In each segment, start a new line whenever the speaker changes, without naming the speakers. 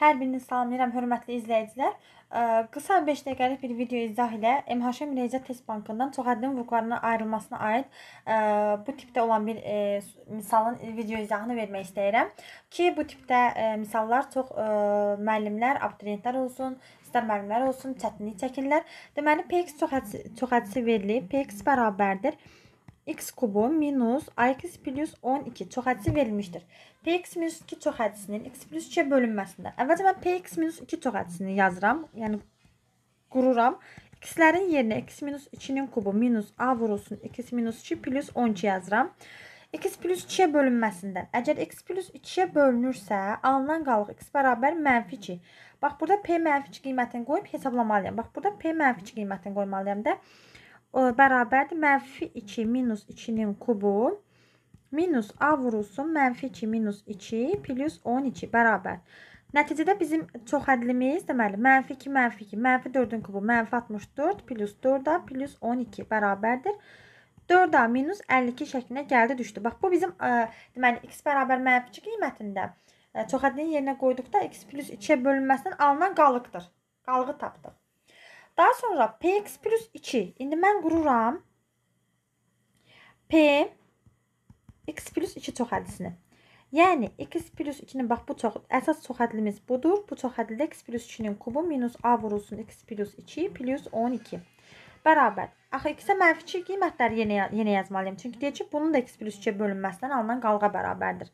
Hər birini salamlayıram hörmətli izləyicilər. Qısa 5 dəqiqəlik bir video izah ilə MHM Reyicat Test Bankından çoxaddım hüquqlarına ayrılmasına aid bu tipdə olan bir misalın video izahını vermək istəyirəm ki, bu tipdə misallar çox müəllimlər, abituriyentlər olsun, istər müəllimlər olsun, çətinlik çəkirlər. Deməli, PX çox hədisi verilib. PX bərabərdir 0.5 x kubu minus ax plus 12 çoxədisi verilmişdir. px minus 2 çoxədisinin x plus 3-ə bölünməsində. Əvvəlcə mən px minus 2 çoxədisini yazıram, yəni qururam. X-lərin yerinə x minus 2-nin kubu minus a vurulsun x minus 2 plus 12 yazıram. x plus 2-yə bölünməsindən. Əgər x plus 2-yə bölünürsə, alınan qalıq x bərabər mənfi 2. Bax, burada p mənfi 2 qiymətini qoyub hesablamalıyam. Bax, burada p mənfi 2 qiymətini qoymalıyam da o, bərabərdir. Mənfi 2 minus 2-nin kubu minus A vurulsun. Mənfi 2 minus 2 plus 12 bərabər. Nəticədə bizim çox hədlimiz deməli mənfi 2, mənfi 2, mənfi 4-ün kubu mənfi 64 plus 4A plus 12 bərabərdir. 4A minus 52 şəklinə gəldi düşdü. Bax, bu bizim ə, deməli x bərabər mənfi 2 qiymətində ə, çox hədlinin yerinə qoyduqda x plus 2-yə bölünməsindən alınan qalıqdır. Qalığı tapdıq. Daha sonra px plus 2. İndi mən qururam. P x plus 2 çoxhədlisini. Yəni x plus 2-nin bax bu çox əsas çoxhədlimiz budur. Bu çoxhədlidə x plus 2-nin kubu minus a vurulsun x plus 2 plus 12 bərabər. Axı x-ə mənfi 2 qiymətləri yenə yenə yazmalıyam. Çünki deyir ki, bunun da x plus 2-yə bölünməsindən alınan qalğa bərabərdir.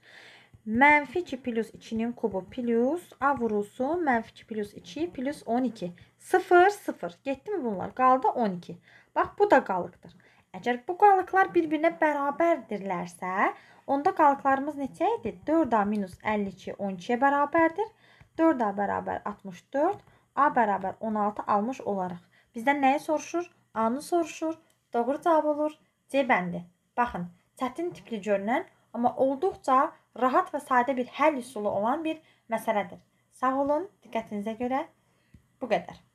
Mənfi 2 plus 2-nin kubu plus A vurulsun. Mənfi 2 plus 2 plus 12. 0, 0. Getdi mi bunlar? Qaldı 12. Bax, bu da qalıqdır. Əgər bu qalıqlar bir-birinə bərabərdirlərsə, onda qalıqlarımız neçə idi? 4A minus 52 12-yə bərabərdir. 4A bərabər 64, A bərabər 16 almış olaraq. Bizdən nəyi soruşur? A-nı soruşur. Doğru cavab olur C bəndi. Baxın, çətin tipli görünən amma olduqca rahat və sadə bir həll üsulu olan bir məsələdir. Sağ olun, diqqətinizə görə bu qədər.